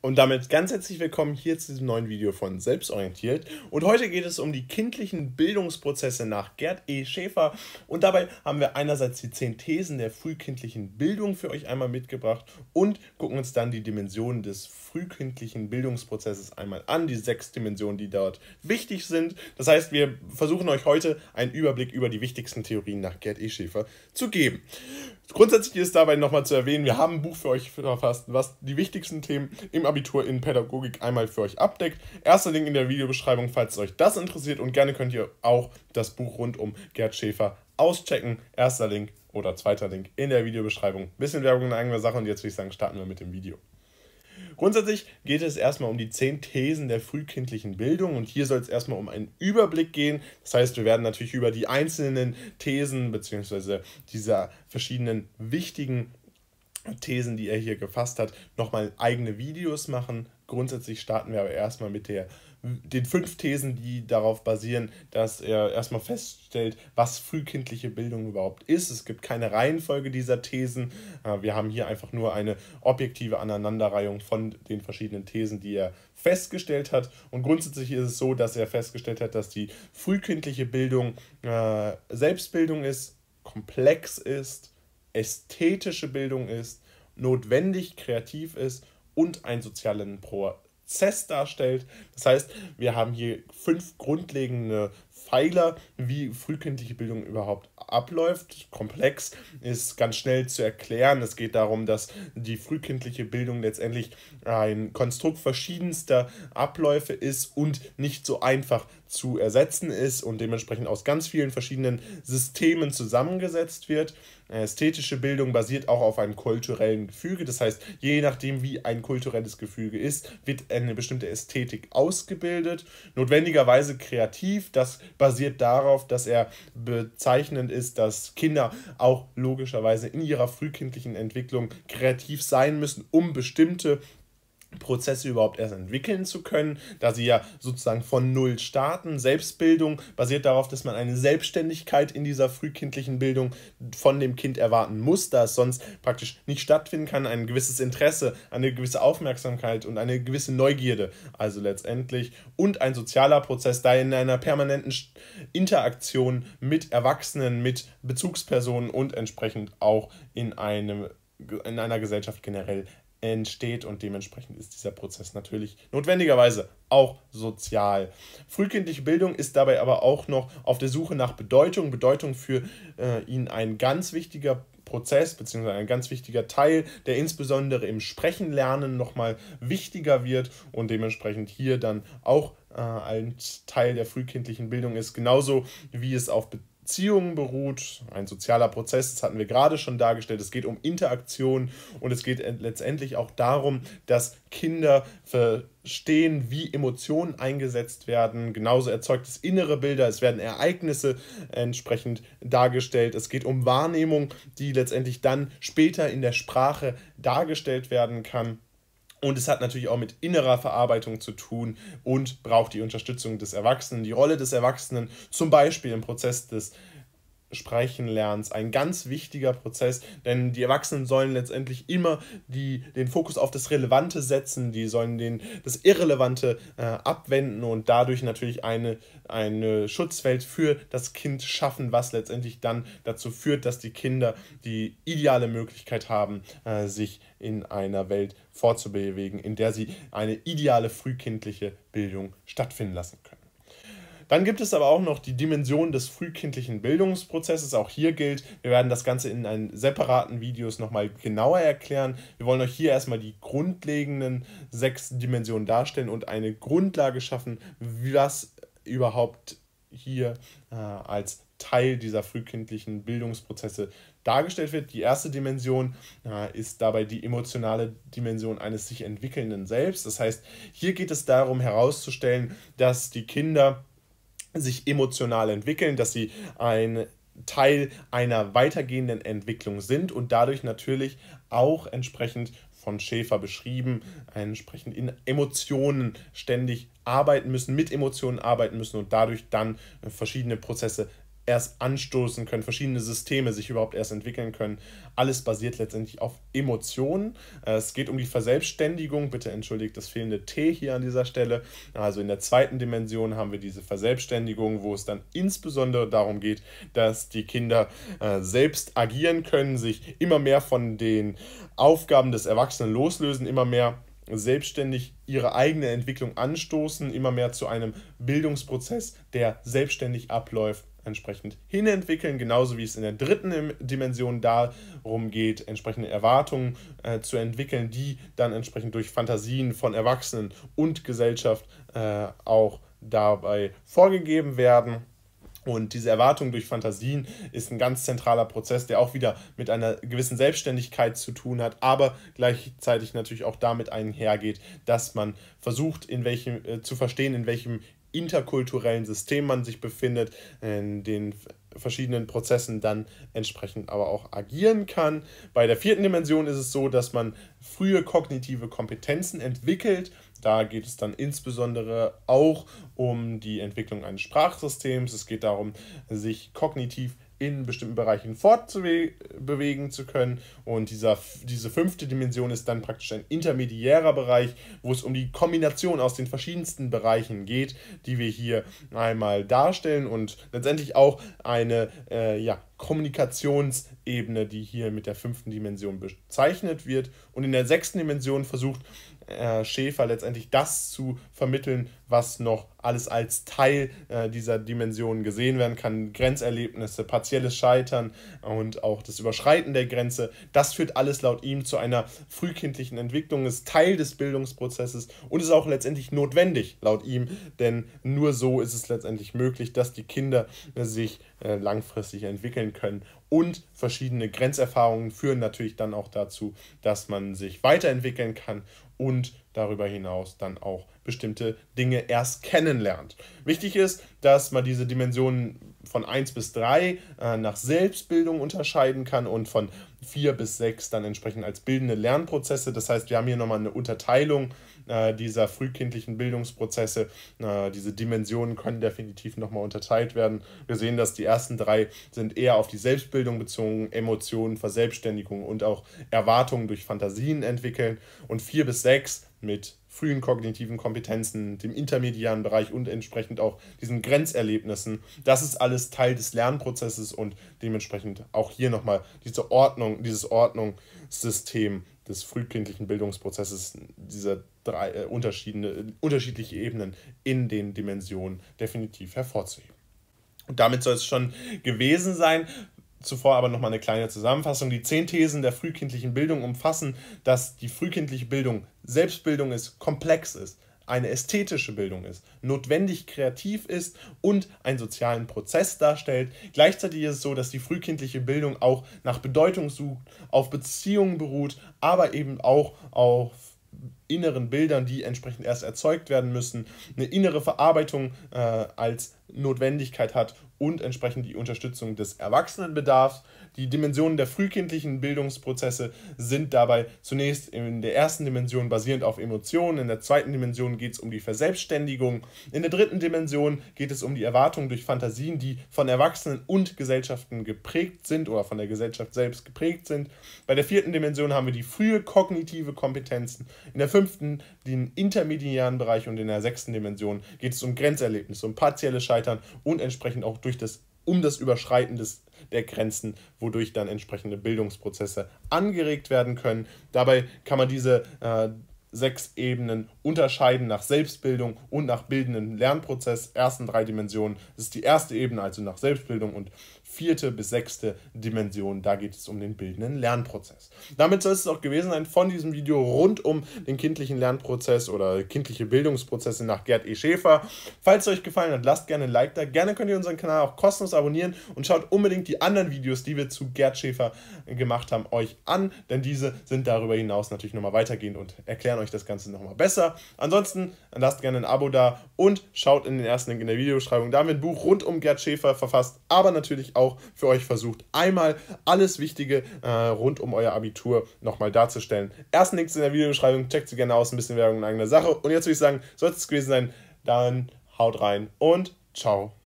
Und damit ganz herzlich willkommen hier zu diesem neuen Video von Selbstorientiert. Und heute geht es um die kindlichen Bildungsprozesse nach Gerd E. Schäfer. Und dabei haben wir einerseits die zehn Thesen der frühkindlichen Bildung für euch einmal mitgebracht und gucken uns dann die Dimensionen des frühkindlichen Bildungsprozesses einmal an, die sechs Dimensionen, die dort wichtig sind. Das heißt, wir versuchen euch heute einen Überblick über die wichtigsten Theorien nach Gerd E. Schäfer zu geben. Grundsätzlich ist dabei nochmal zu erwähnen, wir haben ein Buch für euch verfasst, was die wichtigsten Themen im Abitur in Pädagogik einmal für euch abdeckt. Erster Link in der Videobeschreibung, falls euch das interessiert und gerne könnt ihr auch das Buch rund um Gerd Schäfer auschecken. Erster Link oder zweiter Link in der Videobeschreibung. Bisschen Werbung in eigener Sache und jetzt würde ich sagen, starten wir mit dem Video. Grundsätzlich geht es erstmal um die zehn Thesen der frühkindlichen Bildung und hier soll es erstmal um einen Überblick gehen. Das heißt, wir werden natürlich über die einzelnen Thesen bzw. dieser verschiedenen wichtigen Thesen, die er hier gefasst hat, nochmal eigene Videos machen. Grundsätzlich starten wir aber erstmal mit der äh, den fünf Thesen, die darauf basieren, dass er erstmal feststellt, was frühkindliche Bildung überhaupt ist. Es gibt keine Reihenfolge dieser Thesen. Äh, wir haben hier einfach nur eine objektive Aneinanderreihung von den verschiedenen Thesen, die er festgestellt hat. Und grundsätzlich ist es so, dass er festgestellt hat, dass die frühkindliche Bildung äh, Selbstbildung ist, komplex ist, ästhetische Bildung ist, notwendig kreativ ist und einen sozialen Pro Prozess darstellt. Das heißt, wir haben hier fünf grundlegende Pfeiler, wie frühkindliche Bildung überhaupt abläuft. Komplex ist ganz schnell zu erklären. Es geht darum, dass die frühkindliche Bildung letztendlich ein Konstrukt verschiedenster Abläufe ist und nicht so einfach zu ersetzen ist und dementsprechend aus ganz vielen verschiedenen Systemen zusammengesetzt wird. Ästhetische Bildung basiert auch auf einem kulturellen Gefüge, das heißt, je nachdem, wie ein kulturelles Gefüge ist, wird eine bestimmte Ästhetik ausgebildet, notwendigerweise kreativ, das basiert darauf, dass er bezeichnend ist, dass Kinder auch logischerweise in ihrer frühkindlichen Entwicklung kreativ sein müssen, um bestimmte Prozesse überhaupt erst entwickeln zu können, da sie ja sozusagen von Null starten. Selbstbildung basiert darauf, dass man eine Selbstständigkeit in dieser frühkindlichen Bildung von dem Kind erwarten muss, da es sonst praktisch nicht stattfinden kann. Ein gewisses Interesse, eine gewisse Aufmerksamkeit und eine gewisse Neugierde, also letztendlich. Und ein sozialer Prozess, da in einer permanenten Interaktion mit Erwachsenen, mit Bezugspersonen und entsprechend auch in, einem, in einer Gesellschaft generell entsteht und dementsprechend ist dieser Prozess natürlich notwendigerweise auch sozial. Frühkindliche Bildung ist dabei aber auch noch auf der Suche nach Bedeutung. Bedeutung für äh, ihn ein ganz wichtiger Prozess beziehungsweise ein ganz wichtiger Teil, der insbesondere im Sprechenlernen nochmal wichtiger wird und dementsprechend hier dann auch äh, ein Teil der frühkindlichen Bildung ist, genauso wie es auf Bedeutung Beziehungen beruht. Ein sozialer Prozess, das hatten wir gerade schon dargestellt. Es geht um Interaktion und es geht letztendlich auch darum, dass Kinder verstehen, wie Emotionen eingesetzt werden. Genauso erzeugt es innere Bilder, es werden Ereignisse entsprechend dargestellt. Es geht um Wahrnehmung, die letztendlich dann später in der Sprache dargestellt werden kann. Und es hat natürlich auch mit innerer Verarbeitung zu tun und braucht die Unterstützung des Erwachsenen, die Rolle des Erwachsenen, zum Beispiel im Prozess des Sprechenlernens ein ganz wichtiger Prozess, denn die Erwachsenen sollen letztendlich immer die, den Fokus auf das Relevante setzen, die sollen den, das Irrelevante äh, abwenden und dadurch natürlich eine, eine Schutzwelt für das Kind schaffen, was letztendlich dann dazu führt, dass die Kinder die ideale Möglichkeit haben, äh, sich in einer Welt vorzubewegen, in der sie eine ideale frühkindliche Bildung stattfinden lassen können. Dann gibt es aber auch noch die Dimension des frühkindlichen Bildungsprozesses. Auch hier gilt, wir werden das Ganze in einem separaten Videos nochmal genauer erklären. Wir wollen euch hier erstmal die grundlegenden sechs Dimensionen darstellen und eine Grundlage schaffen, wie das überhaupt hier äh, als Teil dieser frühkindlichen Bildungsprozesse dargestellt wird. Die erste Dimension äh, ist dabei die emotionale Dimension eines sich entwickelnden Selbst. Das heißt, hier geht es darum herauszustellen, dass die Kinder sich emotional entwickeln, dass sie ein Teil einer weitergehenden Entwicklung sind und dadurch natürlich auch entsprechend von Schäfer beschrieben, entsprechend in Emotionen ständig arbeiten müssen, mit Emotionen arbeiten müssen und dadurch dann verschiedene Prozesse erst anstoßen können, verschiedene Systeme sich überhaupt erst entwickeln können. Alles basiert letztendlich auf Emotionen. Äh, es geht um die Verselbstständigung. Bitte entschuldigt das fehlende T hier an dieser Stelle. Also in der zweiten Dimension haben wir diese Verselbstständigung, wo es dann insbesondere darum geht, dass die Kinder äh, selbst agieren können, sich immer mehr von den Aufgaben des Erwachsenen loslösen, immer mehr selbstständig ihre eigene Entwicklung anstoßen, immer mehr zu einem Bildungsprozess, der selbstständig abläuft entsprechend hinentwickeln, genauso wie es in der dritten Dimension darum geht, entsprechende Erwartungen äh, zu entwickeln, die dann entsprechend durch Fantasien von Erwachsenen und Gesellschaft äh, auch dabei vorgegeben werden. Und diese Erwartung durch Fantasien ist ein ganz zentraler Prozess, der auch wieder mit einer gewissen Selbstständigkeit zu tun hat, aber gleichzeitig natürlich auch damit einhergeht, dass man versucht, in welchem, äh, zu verstehen, in welchem interkulturellen System man sich befindet, in den verschiedenen Prozessen dann entsprechend aber auch agieren kann. Bei der vierten Dimension ist es so, dass man frühe kognitive Kompetenzen entwickelt. Da geht es dann insbesondere auch um die Entwicklung eines Sprachsystems. Es geht darum, sich kognitiv in bestimmten Bereichen fortbewegen zu können. Und dieser, diese fünfte Dimension ist dann praktisch ein intermediärer Bereich, wo es um die Kombination aus den verschiedensten Bereichen geht, die wir hier einmal darstellen und letztendlich auch eine äh, ja, Kommunikationsebene, die hier mit der fünften Dimension bezeichnet wird. Und in der sechsten Dimension versucht Herr Schäfer letztendlich das zu vermitteln, was noch alles als Teil äh, dieser Dimension gesehen werden kann. Grenzerlebnisse, partielles Scheitern und auch das Überschreiten der Grenze. Das führt alles laut ihm zu einer frühkindlichen Entwicklung, ist Teil des Bildungsprozesses und ist auch letztendlich notwendig, laut ihm, denn nur so ist es letztendlich möglich, dass die Kinder äh, sich äh, langfristig entwickeln können. Und verschiedene Grenzerfahrungen führen natürlich dann auch dazu, dass man sich weiterentwickeln kann und darüber hinaus dann auch bestimmte Dinge erst kennenlernt. Wichtig ist, dass man diese Dimensionen von 1 bis 3 äh, nach Selbstbildung unterscheiden kann und von 4 bis 6 dann entsprechend als bildende Lernprozesse. Das heißt, wir haben hier nochmal eine Unterteilung äh, dieser frühkindlichen Bildungsprozesse. Äh, diese Dimensionen können definitiv nochmal unterteilt werden. Wir sehen, dass die ersten drei sind eher auf die Selbstbildung bezogen, Emotionen, Verselbstständigung und auch Erwartungen durch Fantasien entwickeln. Und vier bis sechs mit frühen kognitiven Kompetenzen, dem intermediären Bereich und entsprechend auch diesen Grenzerlebnissen. Das ist alles Teil des Lernprozesses und dementsprechend auch hier nochmal diese Ordnung, dieses Ordnungssystem des frühkindlichen Bildungsprozesses, dieser drei äh, unterschiedliche Ebenen in den Dimensionen definitiv hervorzuheben. Und damit soll es schon gewesen sein. Zuvor aber nochmal eine kleine Zusammenfassung. Die zehn Thesen der frühkindlichen Bildung umfassen, dass die frühkindliche Bildung Selbstbildung ist, komplex ist, eine ästhetische Bildung ist, notwendig kreativ ist und einen sozialen Prozess darstellt. Gleichzeitig ist es so, dass die frühkindliche Bildung auch nach Bedeutung sucht, auf Beziehungen beruht, aber eben auch auf inneren Bildern, die entsprechend erst erzeugt werden müssen, eine innere Verarbeitung äh, als Notwendigkeit hat und entsprechend die Unterstützung des Erwachsenenbedarfs. Die Dimensionen der frühkindlichen Bildungsprozesse sind dabei zunächst in der ersten Dimension basierend auf Emotionen, in der zweiten Dimension geht es um die Verselbstständigung, in der dritten Dimension geht es um die Erwartung durch Fantasien, die von Erwachsenen und Gesellschaften geprägt sind oder von der Gesellschaft selbst geprägt sind. Bei der vierten Dimension haben wir die frühe kognitive Kompetenzen, in der fünften den intermediären Bereich und in der sechsten Dimension geht es um Grenzerlebnisse, um partielle Scheitern und entsprechend auch durch durch das, um das Überschreiten des, der Grenzen, wodurch dann entsprechende Bildungsprozesse angeregt werden können. Dabei kann man diese äh, sechs Ebenen unterscheiden nach Selbstbildung und nach bildenden Lernprozess. Ersten drei Dimensionen das ist die erste Ebene, also nach Selbstbildung und vierte bis sechste Dimension. Da geht es um den bildenden Lernprozess. Damit soll es auch gewesen sein von diesem Video rund um den kindlichen Lernprozess oder kindliche Bildungsprozesse nach Gerd E. Schäfer. Falls es euch gefallen hat, lasst gerne ein Like da. Gerne könnt ihr unseren Kanal auch kostenlos abonnieren und schaut unbedingt die anderen Videos, die wir zu Gerd Schäfer gemacht haben, euch an, denn diese sind darüber hinaus natürlich nochmal weitergehend und erklären euch das Ganze nochmal besser. Ansonsten lasst gerne ein Abo da und schaut in den ersten Link in der Videobeschreibung. Da haben wir ein Buch rund um Gerd Schäfer verfasst aber natürlich auch für euch versucht, einmal alles Wichtige äh, rund um euer Abitur nochmal darzustellen. Ersten Links in der Videobeschreibung, checkt sie gerne aus, ein bisschen Werbung in eigener Sache. Und jetzt würde ich sagen, sollte es gewesen sein, dann haut rein und ciao.